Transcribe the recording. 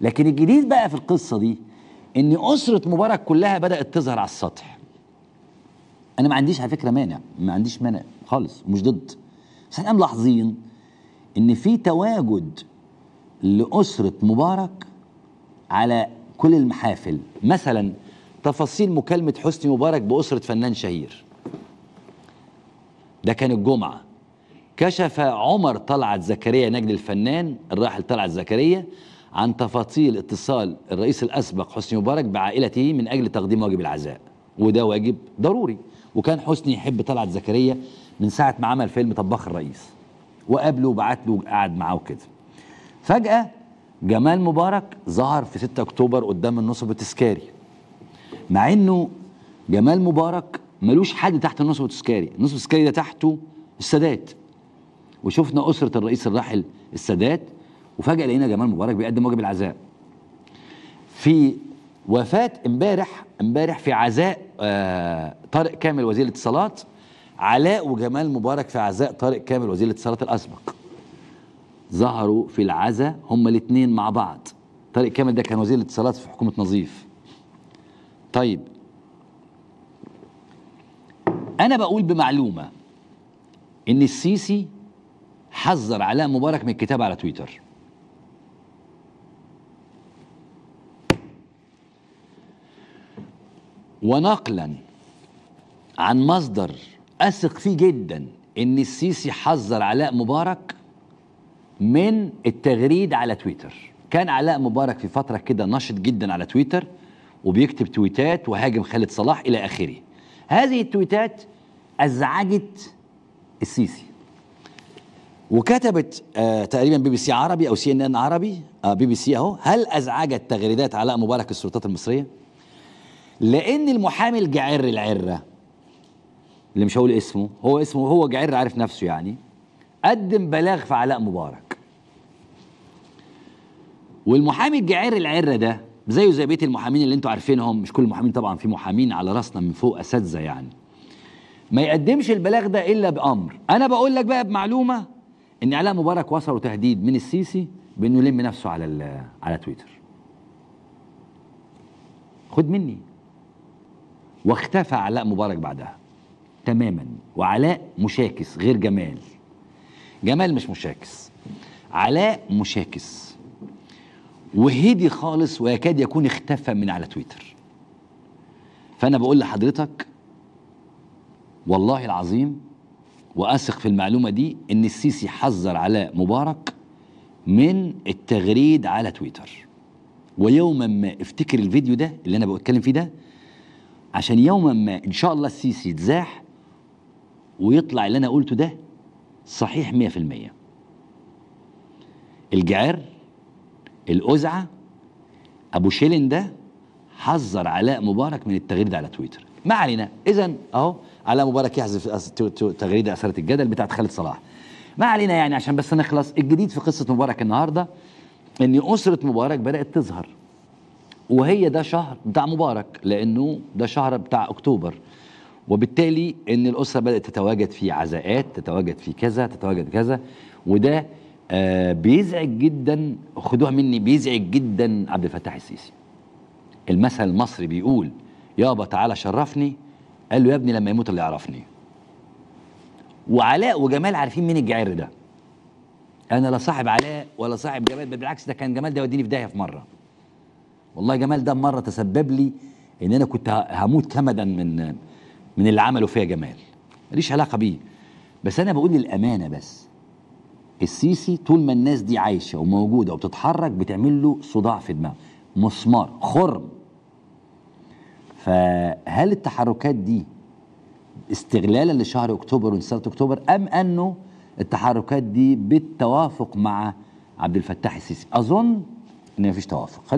لكن الجديد بقى في القصة دي ان أسرة مبارك كلها بدأت تظهر على السطح انا ما عنديش على فكرة مانع ما عنديش مانع خالص ومش ضد بس احنا ملاحظين ان في تواجد لأسرة مبارك على كل المحافل مثلا تفاصيل مكالمة حسني مبارك بأسرة فنان شهير ده كان الجمعة كشف عمر طلعت زكريا نجل الفنان الراحل طلعت زكريا عن تفاصيل اتصال الرئيس الأسبق حسني مبارك بعائلته من أجل تقديم واجب العزاء وده واجب ضروري وكان حسني يحب طلعت زكريا من ساعة ما عمل فيلم طباخ الرئيس وقابله وبعت له قعد معاه وكده فجأة جمال مبارك ظهر في 6 أكتوبر قدام النصب التذكاري مع إنه جمال مبارك ملوش حد تحت النصب التذكاري النصب التذكاري ده تحته السادات وشفنا أسرة الرئيس الراحل السادات وفجاه لقينا جمال مبارك بيقدم واجب العزاء في وفاه امبارح امبارح في عزاء آه طارق كامل وزير الاتصالات علاء وجمال مبارك في عزاء طارق كامل وزير الاتصالات الاسبق ظهروا في العزاء هما الاثنين مع بعض طارق كامل ده كان وزير الاتصالات في حكومه نظيف طيب انا بقول بمعلومه ان السيسي حذر علاء مبارك من الكتابه على تويتر ونقلا عن مصدر اثق فيه جدا ان السيسي حذر علاء مبارك من التغريد على تويتر كان علاء مبارك في فتره كده نشط جدا على تويتر وبيكتب تويتات وهاجم خالد صلاح الى اخره هذه التويتات ازعجت السيسي وكتبت آه تقريبا بي بي سي عربي او سي ان ان عربي آه بي بي سي اهو هل ازعجت تغريدات علاء مبارك السلطات المصريه لان المحامي الجعر العره اللي مش هقول اسمه هو اسمه هو جعر عارف نفسه يعني قدم بلاغ في علاء مبارك والمحامي الجعر العره ده زيه زي بيت المحامين اللي انتوا عارفينهم مش كل المحامين طبعا في محامين على راسنا من فوق اساتذه يعني ما يقدمش البلاغ ده الا بامر انا بقول لك بقى بمعلومه ان علاء مبارك وصله تهديد من السيسي بانه يلم نفسه على على تويتر خد مني واختفى علاء مبارك بعدها تماما وعلاء مشاكس غير جمال جمال مش مشاكس علاء مشاكس وهدي خالص ويكاد يكون اختفى من على تويتر فانا بقول لحضرتك والله العظيم واثق في المعلومه دي ان السيسي حذر علاء مبارك من التغريد على تويتر ويوما ما افتكر الفيديو ده اللي انا بتكلم فيه ده عشان يوما ما ان شاء الله السيسي يتزاح ويطلع اللي انا قلته ده صحيح 100% الجعر الأزعة أبو شيلن ده حذر علاء مبارك من التغريدة على تويتر ما علينا إذا أهو علاء مبارك يحذف تغريدة اثرت الجدل بتاعت خالد صلاح ما علينا يعني عشان بس نخلص الجديد في قصة مبارك النهاردة إن أسرة مبارك بدأت تظهر وهي ده شهر بتاع مبارك لانه ده شهر بتاع اكتوبر وبالتالي ان الاسره بدات تتواجد في عزاءات تتواجد في كذا تتواجد كذا وده آه بيزعج جدا خدوها مني بيزعج جدا عبد الفتاح السيسي المثل المصري بيقول يابا تعالى شرفني قال له يا ابني لما يموت اللي يعرفني وعلاء وجمال عارفين مين الجعير ده انا لا صاحب علاء ولا صاحب جمال بالعكس ده كان جمال ده يوديني في داهيه في مره والله جمال ده مره تسبب لي ان انا كنت هموت كمدا من من اللي عمله فيا جمال ماليش علاقه بيه بس انا بقول للامانه بس السيسي طول ما الناس دي عايشه وموجوده وبتتحرك بتعمل له صداع في دماغه مسمار خرم فهل التحركات دي استغلالا لشهر اكتوبر وانتصار اكتوبر ام انه التحركات دي بالتوافق مع عبد الفتاح السيسي اظن ان مفيش توافق